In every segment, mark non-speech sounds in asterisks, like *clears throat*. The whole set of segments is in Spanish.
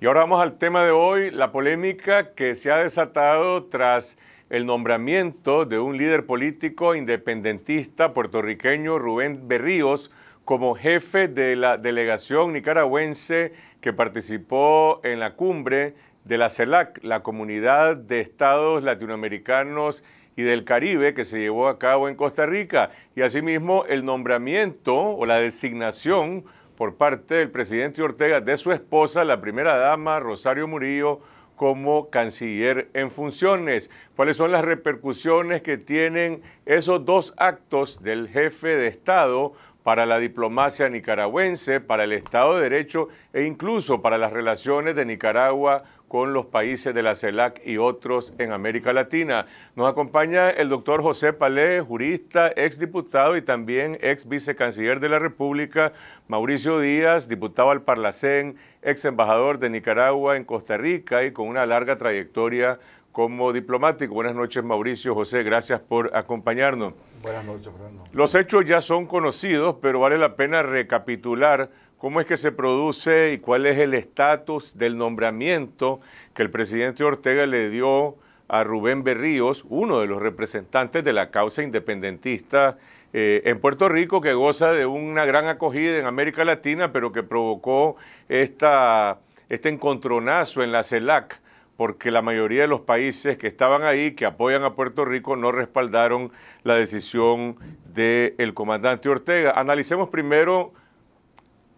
Y ahora vamos al tema de hoy, la polémica que se ha desatado tras el nombramiento de un líder político independentista puertorriqueño, Rubén Berríos, como jefe de la delegación nicaragüense que participó en la cumbre de la CELAC, la Comunidad de Estados Latinoamericanos y del Caribe que se llevó a cabo en Costa Rica, y asimismo el nombramiento o la designación por parte del presidente Ortega de su esposa, la primera dama Rosario Murillo, como canciller en funciones. ¿Cuáles son las repercusiones que tienen esos dos actos del jefe de Estado? para la diplomacia nicaragüense, para el Estado de Derecho e incluso para las relaciones de Nicaragua con los países de la CELAC y otros en América Latina. Nos acompaña el doctor José Palé, jurista, exdiputado y también ex vicecanciller de la República, Mauricio Díaz, diputado al Parlacén, ex embajador de Nicaragua en Costa Rica y con una larga trayectoria como diplomático. Buenas noches, Mauricio, José, gracias por acompañarnos. Buenas noches, Fernando. Los hechos ya son conocidos, pero vale la pena recapitular cómo es que se produce y cuál es el estatus del nombramiento que el presidente Ortega le dio a Rubén Berríos, uno de los representantes de la causa independentista eh, en Puerto Rico, que goza de una gran acogida en América Latina, pero que provocó esta, este encontronazo en la CELAC porque la mayoría de los países que estaban ahí, que apoyan a Puerto Rico, no respaldaron la decisión del comandante Ortega. Analicemos primero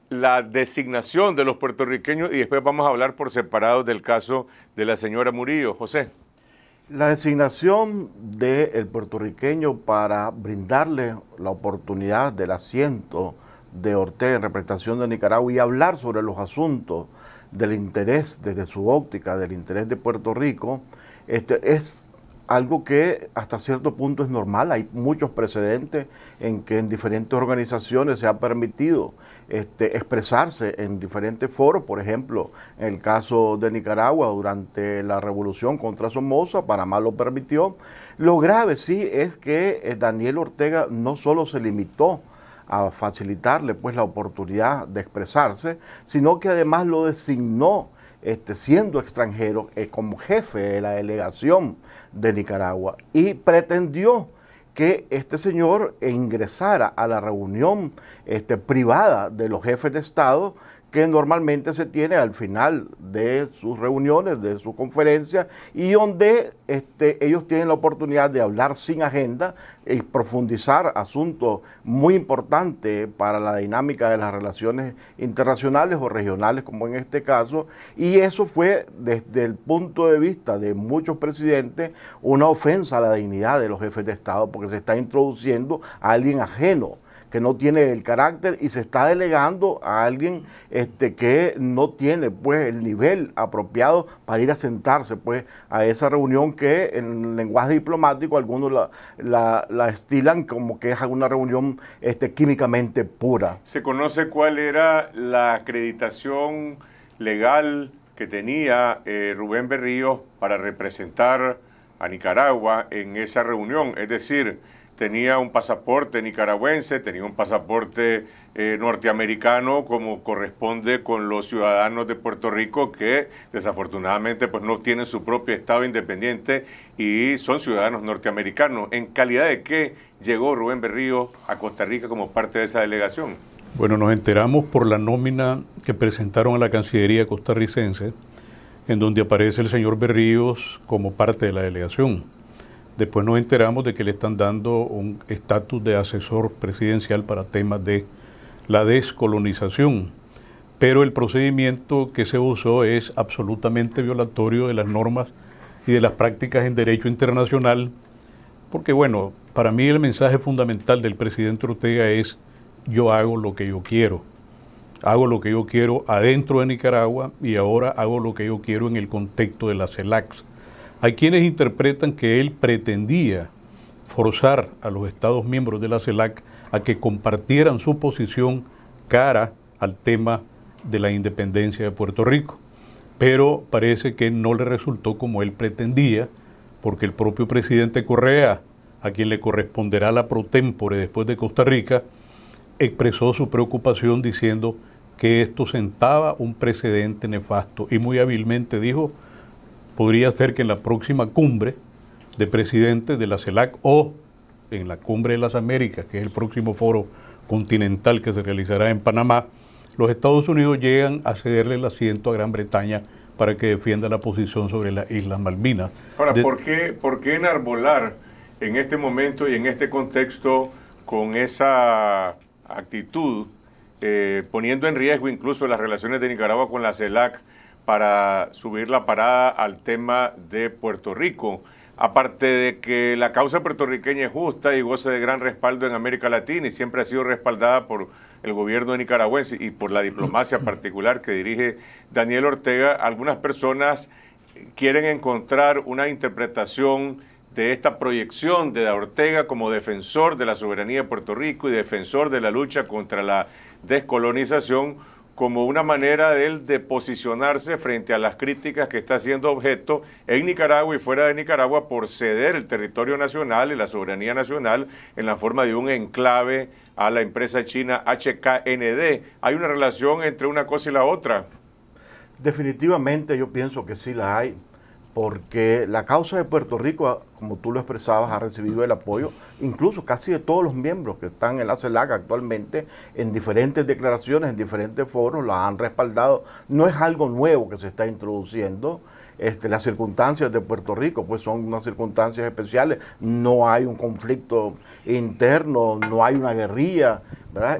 la designación de los puertorriqueños y después vamos a hablar por separado del caso de la señora Murillo. José. La designación del puertorriqueño para brindarle la oportunidad del asiento de Ortega en representación de Nicaragua y hablar sobre los asuntos del interés, desde su óptica, del interés de Puerto Rico, este, es algo que hasta cierto punto es normal. Hay muchos precedentes en que en diferentes organizaciones se ha permitido este, expresarse en diferentes foros, por ejemplo, en el caso de Nicaragua durante la revolución contra Somoza, Panamá lo permitió. Lo grave sí es que eh, Daniel Ortega no solo se limitó a facilitarle pues la oportunidad de expresarse, sino que además lo designó este, siendo extranjero eh, como jefe de la delegación de Nicaragua y pretendió que este señor ingresara a la reunión este, privada de los jefes de Estado que normalmente se tiene al final de sus reuniones, de sus conferencias, y donde este, ellos tienen la oportunidad de hablar sin agenda y profundizar asuntos muy importantes para la dinámica de las relaciones internacionales o regionales, como en este caso, y eso fue desde el punto de vista de muchos presidentes una ofensa a la dignidad de los jefes de Estado, porque se está introduciendo a alguien ajeno que no tiene el carácter y se está delegando a alguien este, que no tiene pues el nivel apropiado para ir a sentarse pues a esa reunión que en lenguaje diplomático algunos la, la, estilan como que es una reunión este, químicamente pura. ¿Se conoce cuál era la acreditación legal que tenía eh, Rubén Berrío para representar a Nicaragua en esa reunión? Es decir, tenía un pasaporte nicaragüense, tenía un pasaporte eh, norteamericano, como corresponde con los ciudadanos de Puerto Rico que desafortunadamente pues, no tienen su propio Estado independiente y son ciudadanos norteamericanos. ¿En calidad de qué llegó Rubén Berríos a Costa Rica como parte de esa delegación? Bueno, nos enteramos por la nómina que presentaron a la Cancillería costarricense, en donde aparece el señor Berríos como parte de la delegación. Después nos enteramos de que le están dando un estatus de asesor presidencial para temas de la descolonización. Pero el procedimiento que se usó es absolutamente violatorio de las normas y de las prácticas en derecho internacional, porque bueno, para mí el mensaje fundamental del presidente Ortega es yo hago lo que yo quiero. Hago lo que yo quiero adentro de Nicaragua y ahora hago lo que yo quiero en el contexto de la CELACS. Hay quienes interpretan que él pretendía forzar a los Estados miembros de la CELAC a que compartieran su posición cara al tema de la independencia de Puerto Rico. Pero parece que no le resultó como él pretendía, porque el propio presidente Correa, a quien le corresponderá la protémpore después de Costa Rica, expresó su preocupación diciendo que esto sentaba un precedente nefasto y muy hábilmente dijo podría ser que en la próxima cumbre de presidentes de la CELAC o en la cumbre de las Américas, que es el próximo foro continental que se realizará en Panamá, los Estados Unidos llegan a cederle el asiento a Gran Bretaña para que defienda la posición sobre las Islas Malvinas. Ahora, ¿por, qué, ¿por qué enarbolar en este momento y en este contexto con esa actitud, eh, poniendo en riesgo incluso las relaciones de Nicaragua con la CELAC? para subir la parada al tema de Puerto Rico. Aparte de que la causa puertorriqueña es justa y goza de gran respaldo en América Latina y siempre ha sido respaldada por el gobierno nicaragüense y por la diplomacia *clears throat* particular que dirige Daniel Ortega, algunas personas quieren encontrar una interpretación de esta proyección de Ortega como defensor de la soberanía de Puerto Rico y defensor de la lucha contra la descolonización como una manera de de posicionarse frente a las críticas que está siendo objeto en Nicaragua y fuera de Nicaragua por ceder el territorio nacional y la soberanía nacional en la forma de un enclave a la empresa china HKND. ¿Hay una relación entre una cosa y la otra? Definitivamente yo pienso que sí la hay, porque la causa de Puerto Rico, ah, como tú lo expresabas, ha recibido el apoyo incluso casi de todos los miembros que están en la CELAC actualmente, en diferentes declaraciones, en diferentes foros, la han respaldado. No es algo nuevo que se está introduciendo. Este, las circunstancias de Puerto Rico pues son unas circunstancias especiales, no hay un conflicto interno, no hay una guerrilla,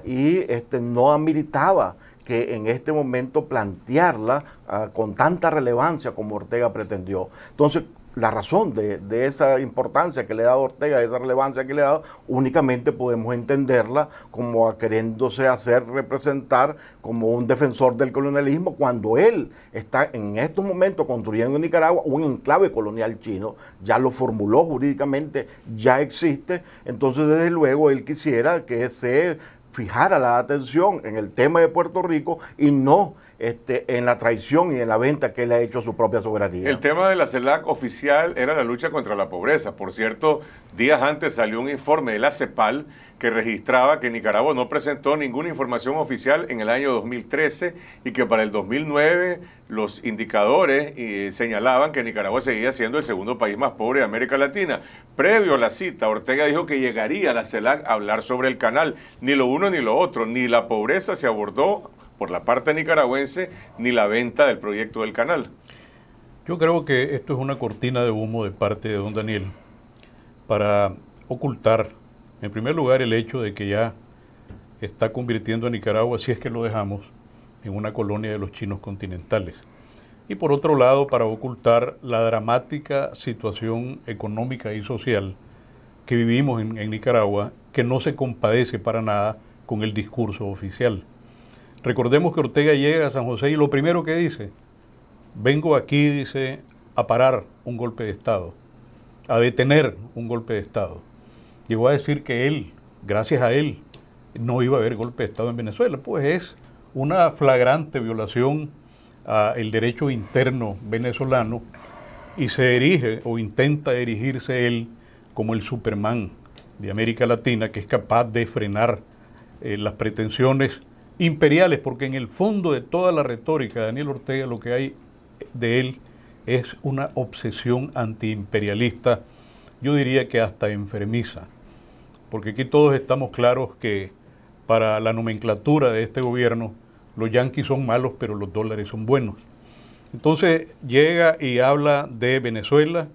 Y este, no militaba que en este momento plantearla ah, con tanta relevancia como Ortega pretendió. Entonces, la razón de, esa importancia que le ha dado Ortega, de esa relevancia que le ha dado, únicamente podemos entenderla como a queriéndose hacer representar como un defensor del colonialismo cuando él está en estos momentos construyendo en Nicaragua un enclave colonial chino, ya lo formuló jurídicamente, ya existe, entonces desde luego él quisiera que se fijara la atención en el tema de Puerto Rico y no este, en la traición y en la venta que él ha hecho a su propia soberanía. El tema de la CELAC oficial era la lucha contra la pobreza. Por cierto, días antes salió un informe de la CEPAL que registraba que Nicaragua no presentó ninguna información oficial en el año 2013 y que para el 2009 los indicadores eh, señalaban que Nicaragua seguía siendo el segundo país más pobre de América Latina. Previo a la cita, Ortega dijo que llegaría a la CELAC a hablar sobre el canal. Ni lo uno ni lo otro, ni la pobreza se abordó por la parte nicaragüense ni la venta del proyecto del canal. Yo creo que esto es una cortina de humo de parte de don Daniel para ocultar, en primer lugar, el hecho de que ya está convirtiendo a Nicaragua, si es que lo dejamos, en una colonia de los chinos continentales. Y por otro lado, para ocultar la dramática situación económica y social que vivimos en, en Nicaragua, que no se compadece para nada con el discurso oficial. Recordemos que Ortega llega a San José y lo primero que dice, vengo aquí, dice, a parar un golpe de Estado, a detener un golpe de Estado. Llegó a decir que él, gracias a él, no iba a haber golpe de Estado en Venezuela. Pues es una flagrante violación al derecho interno venezolano y se erige o intenta erigirse él como el Superman de América Latina que es capaz de frenar eh, las pretensiones imperiales, porque en el fondo de toda la retórica de Daniel Ortega lo que hay de él es una obsesión antiimperialista, yo diría que hasta enfermiza, porque aquí todos estamos claros que para la nomenclatura de este gobierno los yanquis son malos, pero los dólares son buenos. Entonces llega y habla de Venezuela,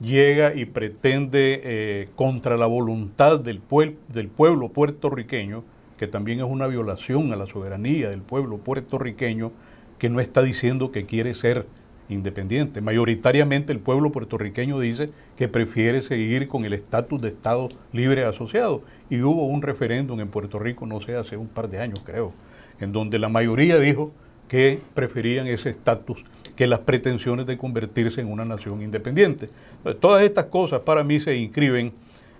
llega y pretende eh, contra la voluntad del, del pueblo puertorriqueño, que también es una violación a la soberanía del pueblo puertorriqueño que no está diciendo que quiere ser independiente. Mayoritariamente el pueblo puertorriqueño dice que prefiere seguir con el estatus de Estado libre asociado. Y hubo un referéndum en Puerto Rico, no sé, hace un par de años creo, en donde la mayoría dijo que preferían ese estatus que las pretensiones de convertirse en una nación independiente. todas estas cosas para mí se inscriben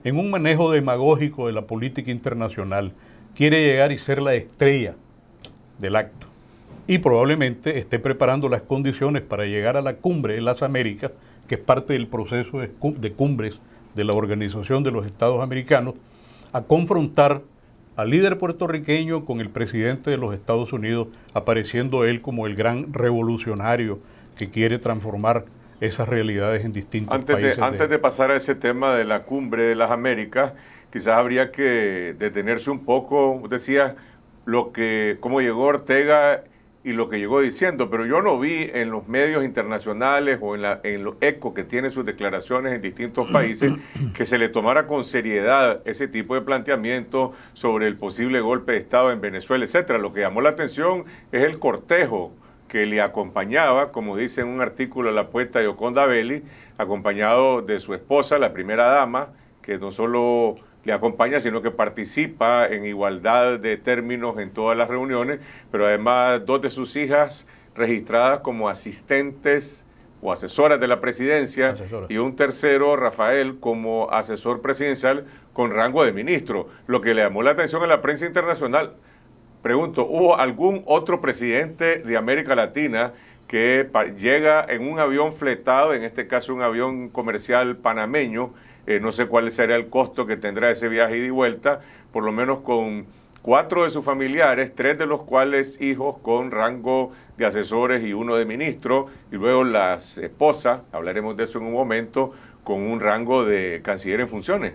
en un manejo demagógico de la política internacional quiere llegar y ser la estrella del acto. Y probablemente esté preparando las condiciones para llegar a la cumbre de las Américas, que es parte del proceso de cumbres de la Organización de los Estados Americanos, a confrontar al líder puertorriqueño con el presidente de los Estados Unidos, apareciendo él como el gran revolucionario que quiere transformar esas realidades en distintos antes países. antes de pasar a ese tema de la cumbre de las Américas, quizás habría que detenerse un poco, decía lo que cómo llegó Ortega y lo que llegó diciendo, pero yo no vi en los medios internacionales o en, la, eco que tiene sus declaraciones en distintos países *clears throat* que se le tomara con seriedad ese tipo de planteamiento sobre el posible golpe de Estado en Venezuela, etcétera. Lo que llamó la atención es el cortejo que le acompañaba, como dice en un artículo la de Yoconda Belli, acompañado de su esposa, la primera dama, que no solo le acompaña, sino que participa en igualdad de términos en todas las reuniones, pero además dos de sus hijas registradas como asistentes o asesoras de la presidencia y un tercero, Rafael, como asesor presidencial con rango de ministro, lo que le llamó la atención a la prensa internacional. Pregunto, ¿hubo algún otro presidente de América Latina que llega en un avión fletado, en este caso un avión comercial panameño, eh, no sé cuál será el costo que tendrá ese viaje ida y vuelta, por lo menos con cuatro de sus familiares, tres de los cuales hijos con rango de asesores y uno de ministro, y luego las esposas, hablaremos de eso en un momento, con un rango de canciller en funciones.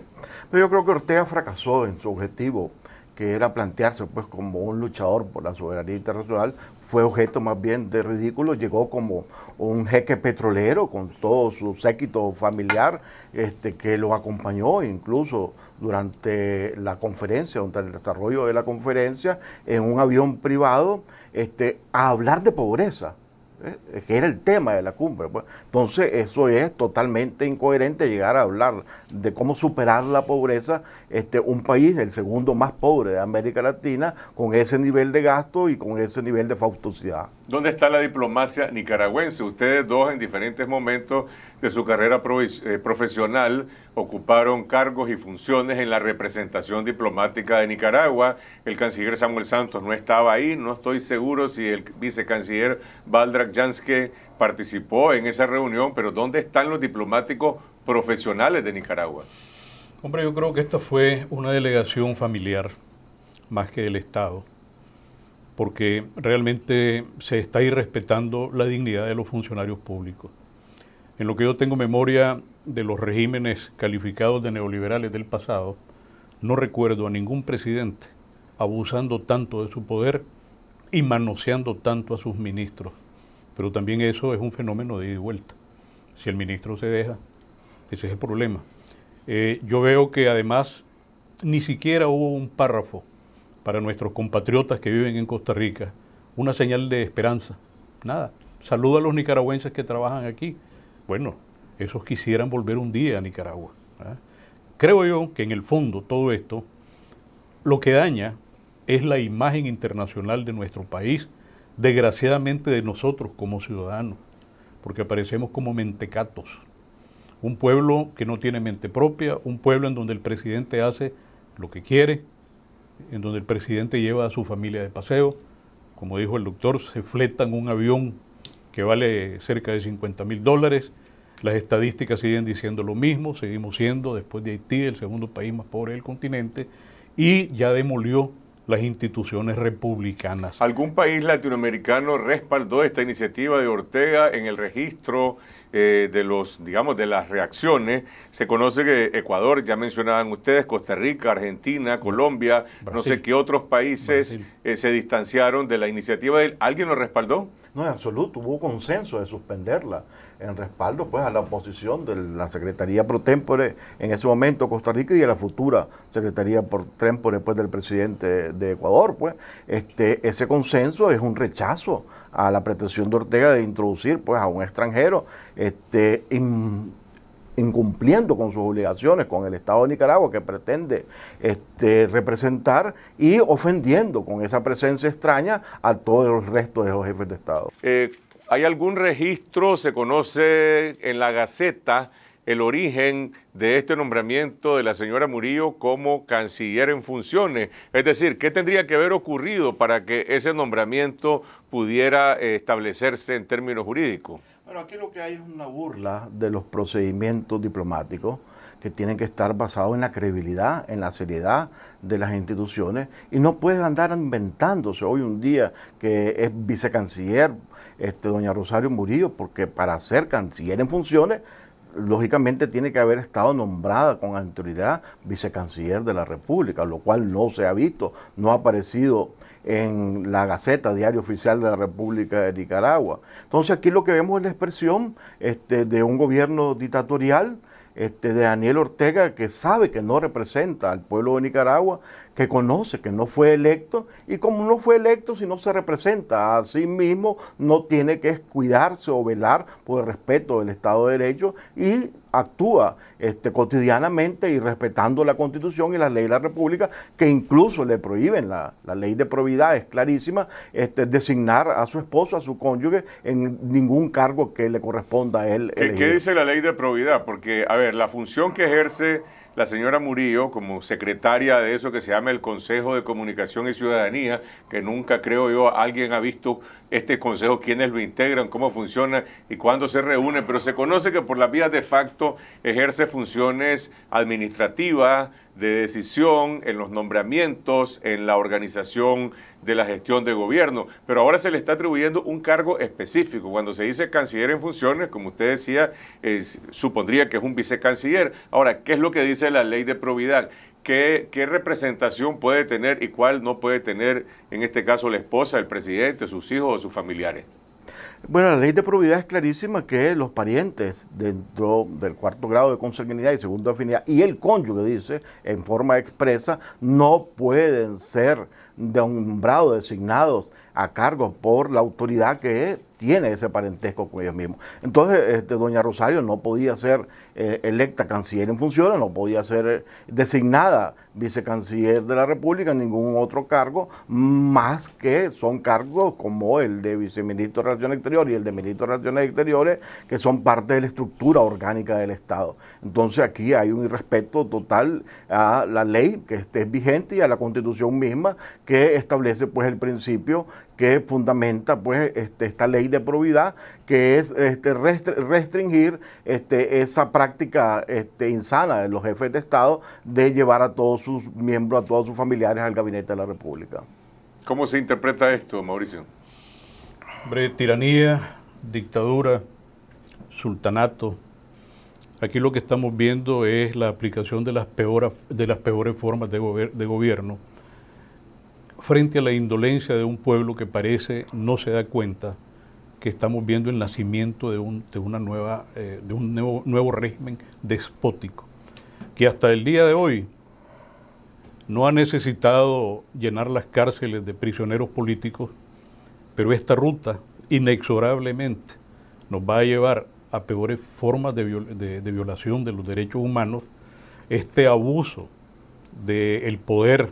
Yo creo que Ortega fracasó en su objetivo, que era plantearse pues como un luchador por la soberanía internacional, fue objeto más bien de ridículo, llegó como un jeque petrolero con todo su séquito familiar este, que lo acompañó incluso durante la conferencia, durante el desarrollo de la conferencia, en un avión privado, este, a hablar de pobreza ¿eh? que era el tema de la cumbre. Pues. Entonces, eso es totalmente incoherente llegar a hablar de cómo superar la pobreza, este, un país, el segundo más pobre de América Latina, con ese nivel de gasto y con ese nivel de faustosidad. ¿Dónde está la diplomacia nicaragüense? Ustedes dos en diferentes momentos de su carrera eh, profesional ocuparon cargos y funciones en la representación diplomática de Nicaragua. El canciller Samuel Santos no estaba ahí, no estoy seguro si el vicecanciller Valdra Yanske participó en esa reunión, pero ¿dónde están los diplomáticos profesionales de Nicaragua? Hombre, yo creo que esta fue una delegación familiar más que del Estado, porque realmente se está irrespetando la dignidad de los funcionarios públicos. En lo que yo tengo memoria de los regímenes calificados de neoliberales del pasado, no recuerdo a ningún presidente abusando tanto de su poder y manoseando tanto a sus ministros. Pero también eso es un fenómeno de ida y vuelta. Si el ministro se deja, ese es el problema. Eh, yo veo que además ni siquiera hubo un párrafo para nuestros compatriotas que viven en Costa Rica, una señal de esperanza. Nada. Saludo a los nicaragüenses que trabajan aquí. Bueno, esos quisieran volver un día a Nicaragua. Creo yo que en el fondo todo esto lo que daña es la imagen internacional de nuestro país desgraciadamente de nosotros como ciudadanos, porque aparecemos como mentecatos. Un pueblo que no tiene mente propia, un pueblo en donde el presidente hace lo que quiere, en donde el presidente lleva a su familia de paseo, como dijo el doctor, se fletan un avión que vale cerca de 50 mil dólares, las estadísticas siguen diciendo lo mismo, seguimos siendo, después de Haití, el segundo país más pobre del continente, y ya demolió las instituciones republicanas. ¿Algún país latinoamericano respaldó esta iniciativa de Ortega en el registro eh, de los, digamos, de las reacciones. Se conoce que Ecuador, ya mencionaban ustedes, Costa Rica, Argentina, Colombia, no sé qué otros países eh, se distanciaron de la iniciativa. ¿Alguien lo respaldó? No, en absoluto, hubo consenso de suspenderla en respaldo pues a la oposición de la Secretaría pro tempore en ese momento Costa Rica y a la futura Secretaría pro tempore después pues, del presidente de Ecuador, pues este ese consenso es un rechazo a la pretensión de Ortega de introducir pues, a un extranjero este, incumpliendo con sus obligaciones con el Estado de Nicaragua que pretende este, representar y ofendiendo con esa presencia extraña a todos los restos de los jefes de Estado. Eh, ¿Hay algún registro, se conoce en la Gaceta, el origen de este nombramiento de la señora Murillo como canciller en funciones. Es decir, ¿qué tendría que haber ocurrido para que ese nombramiento pudiera eh, establecerse en términos jurídicos? Bueno, aquí lo que hay es una burla de los procedimientos diplomáticos que tienen que estar basados en la credibilidad, en la seriedad de las instituciones y no pueden andar inventándose hoy un día que es vicecanciller este, doña Rosario Murillo, porque para ser canciller en funciones lógicamente tiene que haber estado nombrada con autoridad vicecanciller de la República, lo cual no se ha visto, no ha aparecido en la Gaceta, Diario Oficial de la República de Nicaragua. Entonces aquí lo que vemos es la expresión este, de un gobierno dictatorial este, de Daniel Ortega, que sabe que no representa al pueblo de Nicaragua, que conoce que no fue electo, y como no fue electo, si no se representa a sí mismo, no tiene que cuidarse o velar por el respeto del Estado de Derecho y actúa este, cotidianamente y respetando la constitución y la ley de la república, que incluso le prohíben, la, ley de probidad es clarísima, este, designar a su esposo, a su cónyuge, en ningún cargo que le corresponda a él. ¿Qué, dice la ley de probidad? Porque, a ver, la función que ejerce la señora Murillo como secretaria de eso que se llama el Consejo de Comunicación y Ciudadanía, que nunca creo yo alguien ha visto este consejo, quiénes lo integran, cómo funciona y cuándo se reúne, pero se conoce que por las vías de facto ejerce funciones administrativas, de decisión, en los nombramientos, en la organización de la gestión de gobierno, pero ahora se le está atribuyendo un cargo específico. Cuando se dice canciller en funciones, como usted decía, supondría que es un vicecanciller. Ahora, ¿qué es lo que dice la ley de probidad? ¿Qué, ¿Qué representación puede tener y cuál no puede tener, en este caso, la esposa, el presidente, sus hijos o sus familiares? Bueno, la ley de probidad es clarísima que los parientes dentro del cuarto grado de consanguinidad y segundo afinidad y el cónyuge, dice, en forma expresa, no pueden ser nombrados, designados a cargo por la autoridad que tiene ese parentesco con ellos mismos. Entonces, este, doña Rosario no podía ser eh, electa canciller en funciones, no podía ser eh, designada vicecanciller de la República en ningún otro cargo, más que son cargos como el de viceministro de Relaciones Exteriores y el de ministro de Relaciones Exteriores, que son parte de la estructura orgánica del Estado. Entonces aquí hay un irrespeto total a la ley que esté vigente y a la Constitución misma que establece pues el principio que fundamenta pues este, esta ley de probidad, que es este, restringir este, esa práctica práctica este, insana de los jefes de Estado de llevar a todos sus miembros, a todos sus familiares al gabinete de la República. ¿Cómo se interpreta esto, Mauricio? Hombre, tiranía, dictadura, sultanato. Aquí lo que estamos viendo es la aplicación de las, peores de las peores formas de, de gobierno frente a la indolencia de un pueblo que parece no se da cuenta que estamos viendo el nacimiento de un, una nueva, eh, de un nuevo, nuevo régimen despótico, que hasta el día de hoy no ha necesitado llenar las cárceles de prisioneros políticos, pero esta ruta inexorablemente nos va a llevar a peores formas de, violación de los derechos humanos, este abuso del poder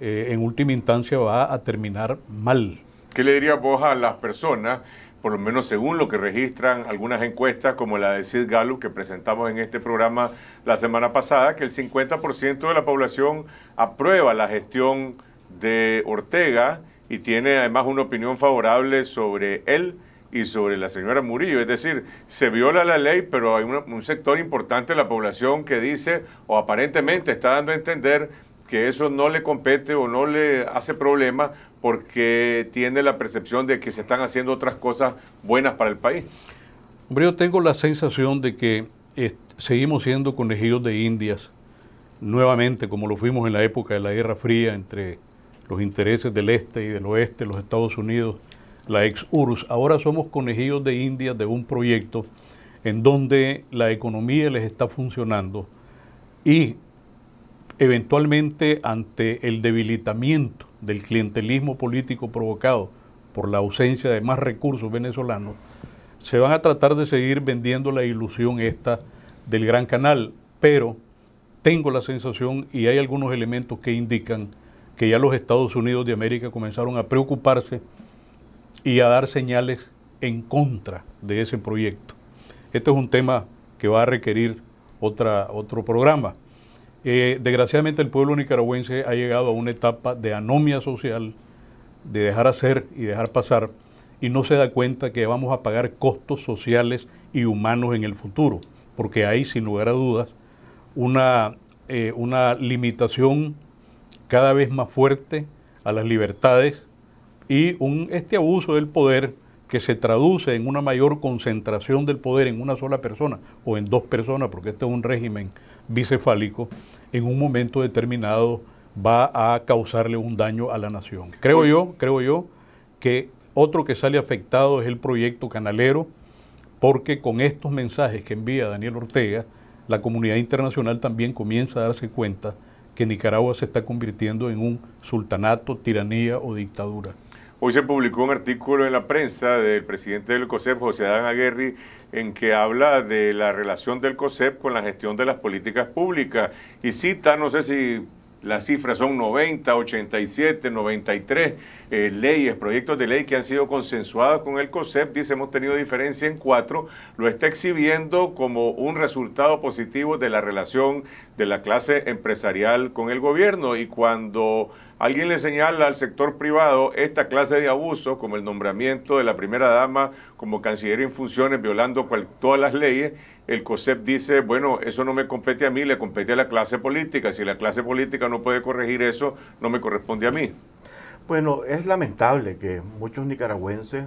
eh, en última instancia va a terminar mal. ¿Qué le dirías vos a las personas, por lo menos según lo que registran algunas encuestas como la de Sid Gallup que presentamos en este programa la semana pasada, que el 50% de la población aprueba la gestión de Ortega y tiene además una opinión favorable sobre él? y sobre la señora Murillo. Es decir, se viola la ley, pero hay un sector importante de la población que dice o aparentemente está dando a entender que eso no le compete o no le hace problema porque tiene la percepción de que se están haciendo otras cosas buenas para el país. Hombre, yo tengo la sensación de que seguimos siendo conejillos de indias, nuevamente como lo fuimos en la época de la Guerra Fría entre los intereses del este y del oeste, los Estados Unidos, la ex URSS. Ahora somos conejillos de indias de un proyecto en donde la economía les está funcionando y Eventualmente, ante el debilitamiento del clientelismo político provocado por la ausencia de más recursos venezolanos, se van a tratar de seguir vendiendo la ilusión esta del Gran Canal, pero tengo la sensación y hay algunos elementos que indican que ya los Estados Unidos de América comenzaron a preocuparse y a dar señales en contra de ese proyecto. Este es un tema que va a requerir otro programa. Eh, desgraciadamente el pueblo nicaragüense ha llegado a una etapa de anomia social, de dejar hacer y dejar pasar, y no se da cuenta que vamos a pagar costos sociales y humanos en el futuro, porque hay, sin lugar a dudas, una, eh, una limitación cada vez más fuerte a las libertades y un, este abuso del poder que se traduce en una mayor concentración del poder en una sola persona o en dos personas, porque este es un régimen bicefálico, en un momento determinado va a causarle un daño a la nación. Creo yo, creo yo que otro que sale afectado es el proyecto canalero, porque con estos mensajes que envía Daniel Ortega, la comunidad internacional también comienza a darse cuenta que Nicaragua se está convirtiendo en un sultanato, tiranía o dictadura. Hoy se publicó un artículo en la prensa del presidente del COSEP, José Adán Aguerri, en que habla de la relación del COSEP con la gestión de las políticas públicas y cita, no sé si las cifras son 90, 87, 93 leyes, proyectos de ley que han sido consensuados con el COSEP. Dice, hemos tenido diferencia en cuatro. Lo está exhibiendo como un resultado positivo de la relación de la clase empresarial con el gobierno. Y cuando alguien le señala al sector privado esta clase de abuso, como el nombramiento de la primera dama como canciller en funciones, violando todas las leyes, el COSEP dice, bueno, eso no me compete a mí, le compete a la clase política. Si la clase política no puede corregir eso, no me corresponde a mí. Bueno, es lamentable que muchos nicaragüenses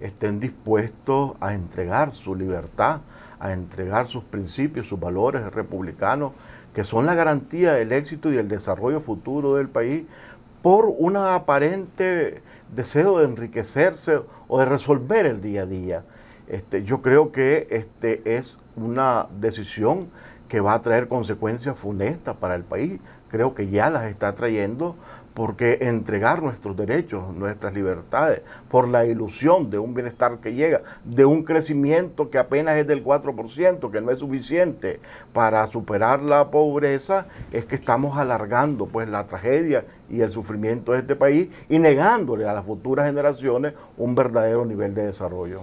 estén dispuestos a entregar su libertad, a entregar sus principios, sus valores republicanos que son la garantía del éxito y el desarrollo futuro del país, por un aparente deseo de enriquecerse o de resolver el día a día. Este, yo creo que este es una decisión que va a traer consecuencias funestas para el país. Creo que ya las está trayendo porque entregar nuestros derechos, nuestras libertades, por la ilusión de un bienestar que llega, de un crecimiento que apenas es del 4%, que no es suficiente para superar la pobreza, es que estamos alargando pues la tragedia y el sufrimiento de este país y negándole a las futuras generaciones un verdadero nivel de desarrollo.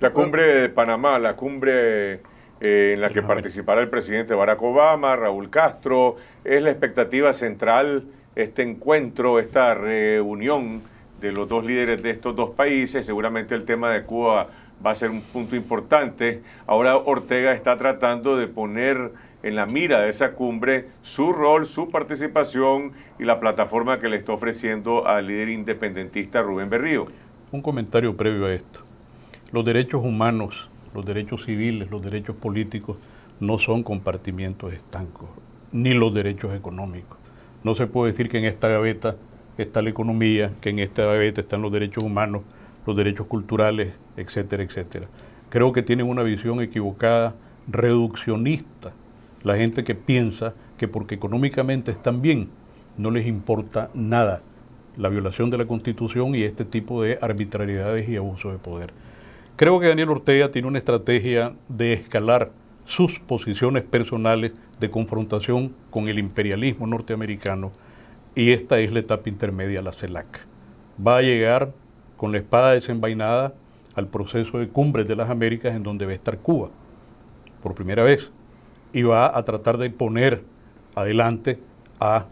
La cumbre de Panamá, la cumbre eh, en la que participará el presidente Barack Obama, Raúl Castro, es la expectativa central este encuentro, esta reunión de los dos líderes de estos dos países. Seguramente el tema de Cuba va a ser un punto importante. Ahora Ortega está tratando de poner en la mira de esa cumbre su rol, su participación y la plataforma que le está ofreciendo al líder independentista Rubén Berrío. Un comentario previo a esto. Los derechos humanos, los derechos civiles, los derechos políticos no son compartimientos estancos, ni los derechos económicos. No se puede decir que en esta gaveta está la economía, que en esta gaveta están los derechos humanos, los derechos culturales, etcétera, etcétera. Creo que tienen una visión equivocada, reduccionista, la gente que piensa que porque económicamente están bien, no les importa nada la violación de la Constitución y este tipo de arbitrariedades y abuso de poder. Creo que Daniel Ortega tiene una estrategia de escalar sus posiciones personales de confrontación con el imperialismo norteamericano y esta es la etapa intermedia, la CELAC. Va a llegar con la espada desenvainada al proceso de cumbres de las Américas en donde va a estar Cuba por primera vez y va a tratar de poner adelante a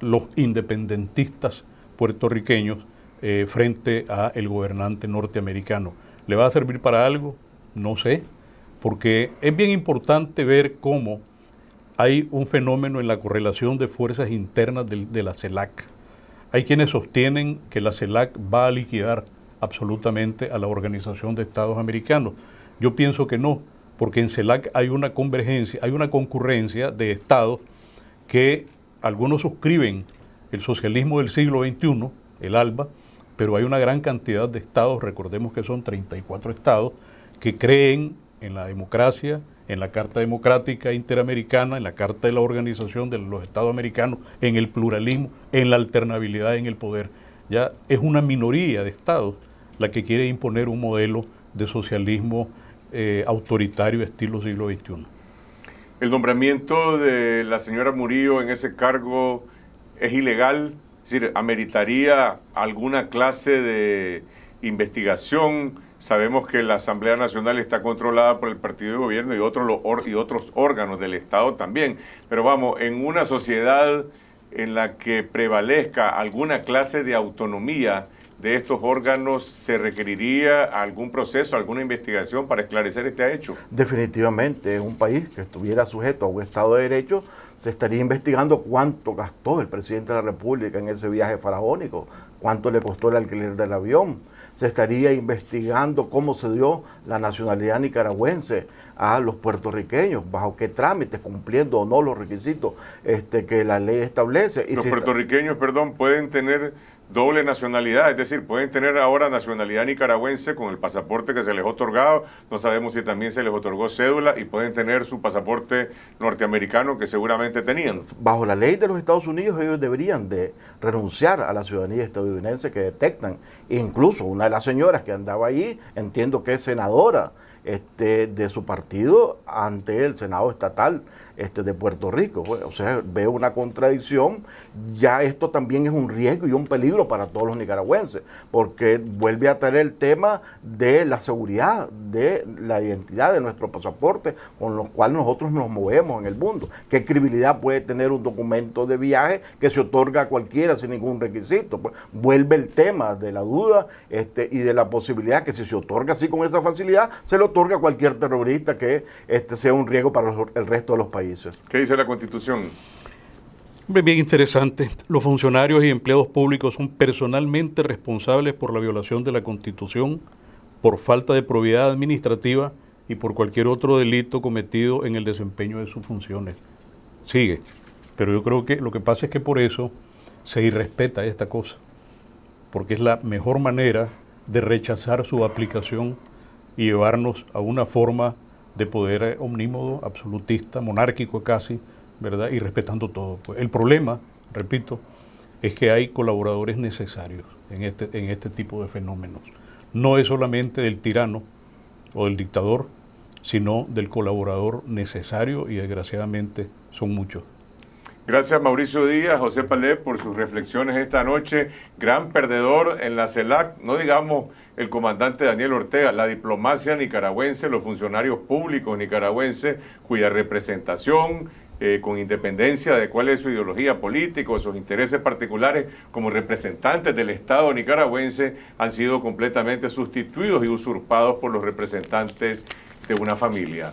los independentistas puertorriqueños eh, frente a el gobernante norteamericano. ¿Le va a servir para algo? No sé, porque es bien importante ver cómo hay un fenómeno en la correlación de fuerzas internas de, la CELAC. Hay quienes sostienen que la CELAC va a liquidar absolutamente a la Organización de Estados Americanos. Yo pienso que no, porque en CELAC hay una convergencia, hay una concurrencia de estados que algunos suscriben el socialismo del siglo XXI, el ALBA, pero hay una gran cantidad de estados, recordemos que son 34 estados, que creen en la democracia, en la Carta Democrática Interamericana, en la Carta de la Organización de los Estados Americanos, en el pluralismo, en la alternabilidad en el poder. Ya es una minoría de estados la que quiere imponer un modelo de socialismo eh, autoritario estilo siglo XXI. El nombramiento de la señora Murillo en ese cargo es ilegal, es decir, ameritaría alguna clase de investigación, Sabemos que la Asamblea Nacional está controlada por el partido de gobierno y, y otros órganos del Estado también. Pero vamos, en una sociedad en la que prevalezca alguna clase de autonomía de estos órganos, ¿se requeriría algún proceso, alguna investigación para esclarecer este hecho? Definitivamente, en un país que estuviera sujeto a un Estado de Derecho, se estaría investigando cuánto gastó el presidente de la República en ese viaje faraónico, cuánto le costó el alquiler del avión, se estaría investigando cómo se dio la nacionalidad nicaragüense a los puertorriqueños, bajo qué trámites, cumpliendo o no los requisitos este, que la ley establece. los puertorriqueños, perdón, pueden tener doble nacionalidad, es decir, pueden tener ahora nacionalidad nicaragüense con el pasaporte que se les ha otorgado, no sabemos si también se les otorgó cédula y pueden tener su pasaporte norteamericano que seguramente tenían. Bajo la ley de los Estados Unidos ellos deberían de renunciar a la ciudadanía estadounidense que detectan, incluso una de las señoras que andaba ahí, entiendo que es senadora este, de su partido ante el Senado estatal este, de Puerto Rico. Pues, o sea, veo una contradicción, ya esto también es un riesgo y un peligro para todos los nicaragüenses, porque vuelve a tener el tema de la seguridad, de la identidad de nuestro pasaporte con los cual nosotros nos movemos en el mundo. ¿Qué credibilidad puede tener un documento de viaje que se otorga a cualquiera sin ningún requisito? Pues, vuelve el tema de la duda este, y de la posibilidad que si se otorga así con esa facilidad, se le otorga a cualquier terrorista que este, sea un riesgo para el resto de los países. ¿Qué dice la Constitución? Bien interesante. Los funcionarios y empleados públicos son personalmente responsables por la violación de la Constitución, por falta de probidad administrativa y por cualquier otro delito cometido en el desempeño de sus funciones. Sigue. Pero yo creo que lo que pasa es que por eso se irrespeta esta cosa, porque es la mejor manera de rechazar su aplicación y llevarnos a una forma de poder eh, omnímodo, absolutista, monárquico casi, ¿verdad? Y respetando todo. Pues, el problema, repito, es que hay colaboradores necesarios en este, en este tipo de fenómenos. No es solamente del tirano o del dictador, sino del colaborador necesario y desgraciadamente son muchos. Gracias Mauricio Díaz, José Palé por sus reflexiones esta noche. Gran perdedor en la CELAC, no digamos el comandante Daniel Ortega, la diplomacia nicaragüense, los funcionarios públicos nicaragüenses, cuya representación eh, con independencia de cuál es su ideología política o sus intereses particulares como representantes del Estado nicaragüense, han sido completamente sustituidos y usurpados por los representantes de una familia.